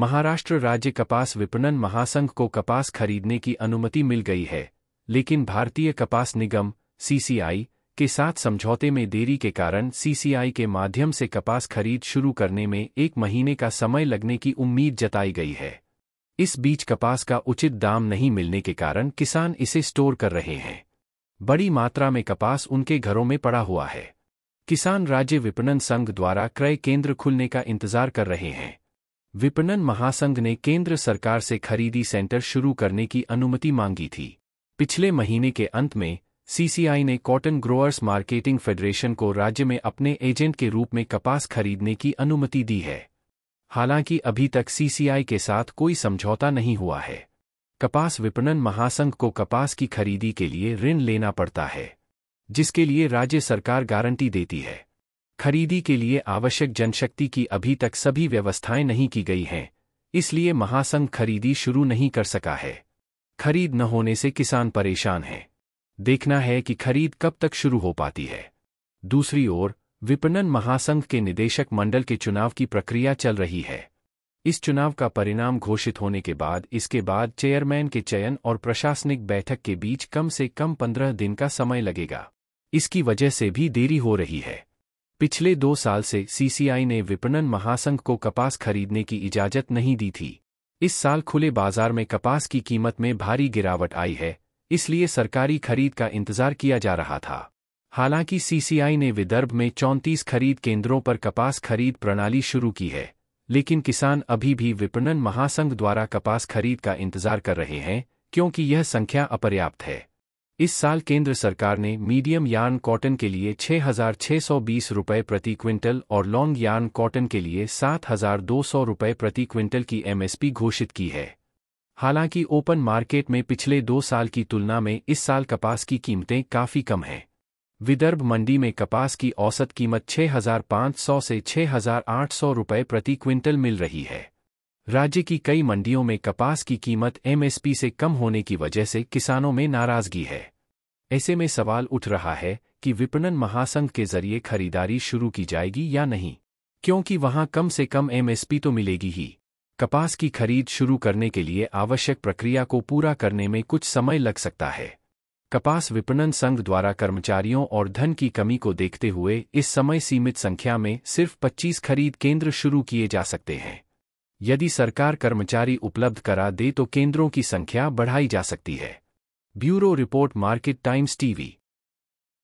महाराष्ट्र राज्य कपास विपणन महासंघ को कपास खरीदने की अनुमति मिल गई है लेकिन भारतीय कपास निगम सीसीआई के साथ समझौते में देरी के कारण सीसीआई के माध्यम से कपास खरीद शुरू करने में एक महीने का समय लगने की उम्मीद जताई गई है इस बीच कपास का उचित दाम नहीं मिलने के कारण किसान इसे स्टोर कर रहे हैं बड़ी मात्रा में कपास उनके घरों में पड़ा हुआ है किसान राज्य विपणन संघ द्वारा क्रय केंद्र खुलने का इंतजार कर रहे हैं विपणन महासंघ ने केंद्र सरकार से खरीदी सेंटर शुरू करने की अनुमति मांगी थी पिछले महीने के अंत में सीसीआई ने कॉटन ग्रोअर्स मार्केटिंग फेडरेशन को राज्य में अपने एजेंट के रूप में कपास खरीदने की अनुमति दी है हालांकि अभी तक सीसीआई के साथ कोई समझौता नहीं हुआ है कपास विपणन महासंघ को कपास की खरीदी के लिए ऋण लेना पड़ता है जिसके लिए राज्य सरकार गारंटी देती है खरीदी के लिए आवश्यक जनशक्ति की अभी तक सभी व्यवस्थाएं नहीं की गई हैं इसलिए महासंघ खरीदी शुरू नहीं कर सका है खरीद न होने से किसान परेशान हैं देखना है कि खरीद कब तक शुरू हो पाती है दूसरी ओर विपणन महासंघ के निदेशक मंडल के चुनाव की प्रक्रिया चल रही है इस चुनाव का परिणाम घोषित होने के बाद इसके बाद चेयरमैन के चयन और प्रशासनिक बैठक के बीच कम से कम पंद्रह दिन का समय लगेगा इसकी वजह से भी देरी हो रही है पिछले दो साल से सीसीआई ने विपणन महासंघ को कपास खरीदने की इजाजत नहीं दी थी इस साल खुले बाजार में कपास की कीमत में भारी गिरावट आई है इसलिए सरकारी खरीद का इंतजार किया जा रहा था हालांकि सीसीआई ने विदर्भ में चौंतीस खरीद केंद्रों पर कपास खरीद प्रणाली शुरू की है लेकिन किसान अभी भी विपणन महासंघ द्वारा कपास खरीद का इंतजार कर रहे हैं क्योंकि यह संख्या अपर्याप्त है इस साल केंद्र सरकार ने मीडियम यार्न कॉटन के लिए 6,620 रुपये प्रति क्विंटल और लॉन्ग यार्न कॉटन के लिए 7,200 रुपये प्रति क्विंटल की एमएसपी घोषित की है हालांकि ओपन मार्केट में पिछले दो साल की तुलना में इस साल कपास की कीमतें काफ़ी कम हैं विदर्भ मंडी में कपास की औसत कीमत 6,500 से 6,800 रुपये प्रति क्विंटल मिल रही है राज्य की कई मंडियों में कपास की कीमत एमएसपी से कम होने की वजह से किसानों में नाराजगी है ऐसे में सवाल उठ रहा है कि विपणन महासंघ के जरिए खरीदारी शुरू की जाएगी या नहीं क्योंकि वहां कम से कम एमएसपी तो मिलेगी ही कपास की खरीद शुरू करने के लिए आवश्यक प्रक्रिया को पूरा करने में कुछ समय लग सकता है कपास विपणन संघ द्वारा कर्मचारियों और धन की कमी को देखते हुए इस समय सीमित संख्या में सिर्फ 25 खरीद केंद्र शुरू किए जा सकते हैं यदि सरकार कर्मचारी उपलब्ध करा दे तो केंद्रों की संख्या बढ़ाई जा सकती है bureau report Market Times TV